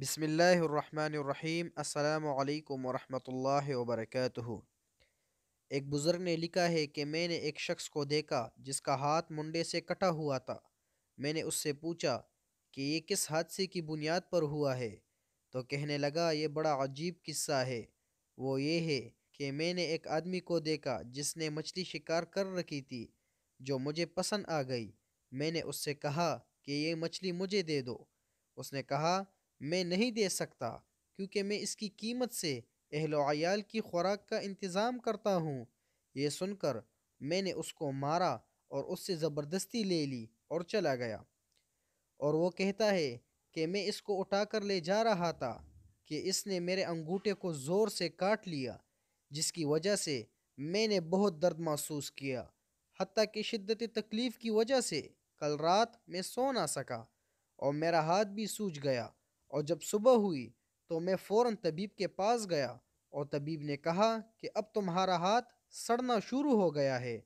बिसमीम् अल्लाम वरहमल वबरक एक बुज़ुर्ग ने लिखा है कि मैंने एक शख्स को देखा जिसका हाथ मुंडे से कटा हुआ था मैंने उससे पूछा कि ये किस हादसे की बुनियाद पर हुआ है तो कहने लगा ये बड़ा अजीब किस्सा है वो ये है कि मैंने एक आदमी को देखा जिसने मछली शिकार कर रखी थी जो मुझे पसंद आ गई मैंने उससे कहा कि ये मछली मुझे दे दो उसने कहा मैं नहीं दे सकता क्योंकि मैं इसकी कीमत से अहलोयाल की खुराक का इंतज़ाम करता हूँ ये सुनकर मैंने उसको मारा और उससे ज़बरदस्ती ले ली और चला गया और वो कहता है कि मैं इसको उठाकर ले जा रहा था कि इसने मेरे अंगूठे को ज़ोर से काट लिया जिसकी वजह से मैंने बहुत दर्द महसूस किया हती कि शिद्दत तकलीफ़ की वजह से कल रात मैं सो ना सका और मेरा हाथ भी सूज गया और जब सुबह हुई तो मैं फ़ौर तबीब के पास गया और तबीब ने कहा कि अब तुम्हारा हाथ सड़ना शुरू हो गया है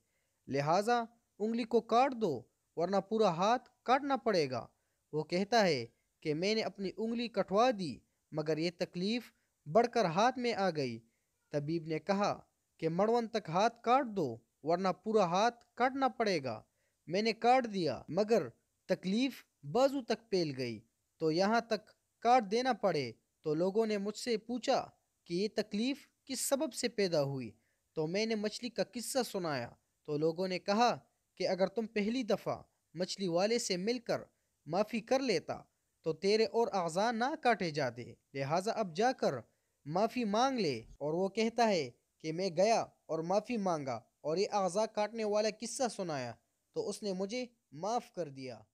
लिहाजा उंगली को काट दो वरना पूरा हाथ काटना पड़ेगा वो कहता है कि मैंने अपनी उंगली कटवा दी मगर ये तकलीफ़ बढ़कर हाथ में आ गई तबीब ने कहा कि मड़वन तक हाथ काट दो वरना पूरा हाथ काटना पड़ेगा मैंने काट दिया मगर तकलीफ़ बाजू तक फैल गई तो यहाँ तक काट देना पड़े तो लोगों ने मुझसे पूछा कि ये तकलीफ़ किस सबब से पैदा हुई तो मैंने मछली का किस्सा सुनाया तो लोगों ने कहा कि अगर तुम पहली दफ़ा मछली वाले से मिलकर माफ़ी कर लेता तो तेरे और अज़ा ना काटे जाते लिहाजा अब जाकर माफ़ी मांग ले और वो कहता है कि मैं गया और माफ़ी मांगा और ये अज़ा काटने वाला किस्सा सुनाया तो उसने मुझे माफ़ कर दिया